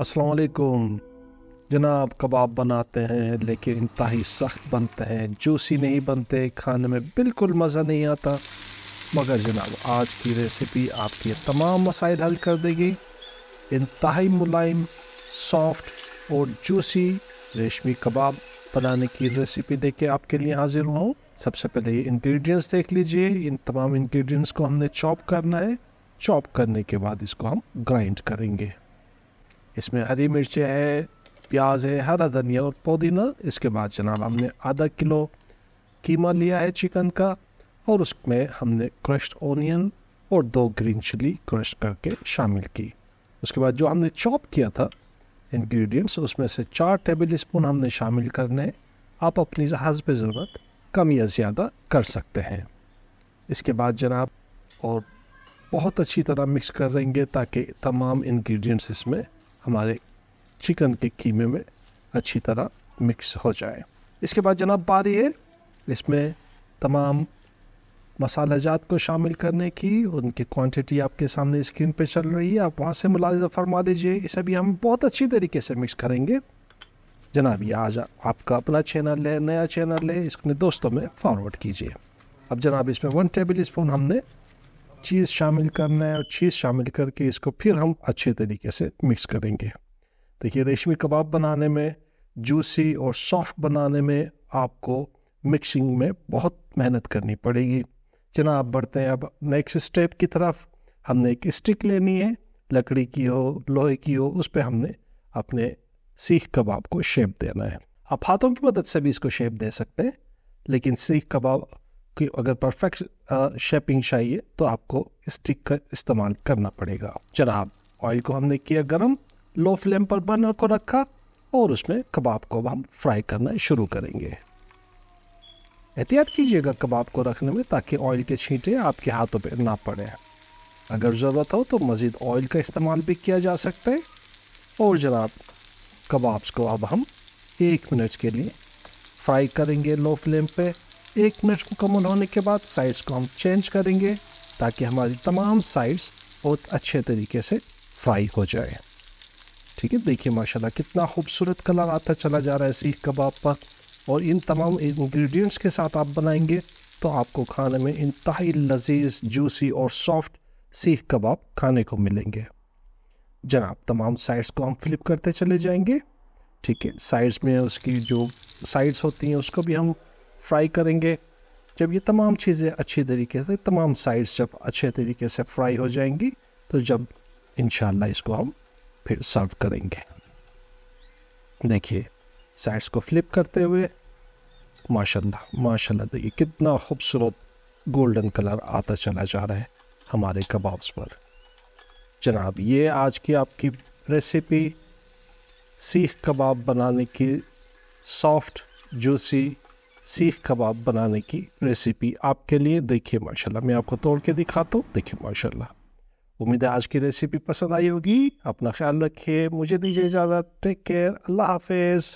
असलकुम जनाब कबाब बनाते हैं लेकिन ही सख्त बनते हैं जूसी नहीं बनते खाने में बिल्कुल मज़ा नहीं आता मगर जनाब आज की रेसिपी आपके तमाम मसाइल हल कर देगी इंतहाई मुलायम सॉफ्ट और जूसी रेशमी कबाब बनाने की रेसिपी लेके आपके लिए हाजिर हूँ सबसे पहले ये इंग्रेडिएंट्स देख लीजिए इन तमाम इंग्रेडिएंट्स को हमने चॉप करना है चॉप करने के बाद इसको हम ग्राइंड करेंगे इसमें हरी मिर्चें हैं प्याज है हरा धनिया और पुदीना इसके बाद जनाब हमने आधा किलो कीमा लिया है चिकन का और उसमें हमने क्रश्ड ओनियन और दो ग्रीन चिली क्रश करके शामिल की उसके बाद जो हमने चॉप किया था इंग्रेडिएंट्स उसमें से चार टेबल स्पून हमने शामिल करने आप अपनी जहाज पर ज़रूरत कम या ज़्यादा कर सकते हैं इसके बाद जनाब और बहुत अच्छी तरह मिक्स करेंगे ताकि तमाम इंग्रेडिएंट्स इसमें हमारे चिकन के कीमे में अच्छी तरह मिक्स हो जाए इसके बाद जनाब बारी है इसमें तमाम मसाला जात को शामिल करने की उनकी क्वांटिटी आपके सामने स्क्रीन पे चल रही है आप वहाँ से मुलाजा फरमा लीजिए इसे भी हम बहुत अच्छी तरीके से मिक्स करेंगे जनाब ये आज आपका अपना चैनल है नया चैनल है इसने दोस्तों में फॉरवर्ड कीजिए अब जनाब इसमें वन टेबल स्पून हमने चीज़ शामिल करना है और चीज़ शामिल करके इसको फिर हम अच्छे तरीके से मिक्स करेंगे तो ये रेशमी कबाब बनाने में जूसी और सॉफ्ट बनाने में आपको मिक्सिंग में बहुत मेहनत करनी पड़ेगी जना आप बढ़ते हैं अब नेक्स्ट स्टेप की तरफ हमने एक स्टिक लेनी है लकड़ी की हो लोहे की हो उस पर हमने अपने सीख कबाब को शेप देना है आप हाथों की मदद से भी इसको शेप दे सकते हैं लेकिन सीख कबाब कि अगर परफेक्ट शेपिंग चाहिए तो आपको स्टिक का इस्तेमाल करना पड़ेगा जनाब ऑयल को हमने किया गर्म लो फ्लेम पर बर्नर को रखा और उसमें कबाब को हम फ्राई करना शुरू करेंगे एहतियात कीजिएगा कबाब को रखने में ताकि ऑयल के छींटे आपके हाथों पर ना पड़े अगर ज़रूरत हो तो मज़ीद ऑयल का इस्तेमाल भी किया जा सकता है और जनाब कबाब्स को अब हम एक मिनट के लिए फ्राई करेंगे लो फ्लेम पे एक मिनट को कम होने के बाद साइज को हम चेंज करेंगे ताकि हमारी तमाम साइड्स बहुत अच्छे तरीके से फ्राई हो जाए ठीक है देखिए माशाल्लाह कितना खूबसूरत कलर आता चला जा रहा है सीख कबाब पर और इन तमाम इंग्रेडिएंट्स के साथ आप बनाएंगे तो आपको खाने में इंतहाई लजीज जूसी और सॉफ्ट सीख कबाब खाने को मिलेंगे जनाब तमाम साइड्स को हम फ्लिप करते चले जाएंगे ठीक है साइड्स में उसकी जो साइड्स होती हैं उसको भी हम फ्राई करेंगे जब ये तमाम चीज़ें अच्छी तरीके से तमाम साइड्स जब अच्छे तरीके से फ्राई हो जाएंगी तो जब इन इसको हम फिर सर्व करेंगे देखिए साइड्स को फ्लिप करते हुए माशाल्लाह माशाल्लाह देखिए कितना खूबसूरत गोल्डन कलर आता चला जा रहा है हमारे कबाब्स पर जनाब ये आज की आपकी रेसिपी सीख कबाब बनाने की सॉफ्ट जूसी सीख कबाब बनाने की रेसिपी आपके लिए देखिए माशाल्लाह मैं आपको तोड़ के दिखाता हूँ देखिए माशाल्लाह उम्मीद है आज की रेसिपी पसंद आई होगी अपना ख्याल रखिए मुझे दीजिए इजाज़त टेक केयर अल्लाह हाफिज़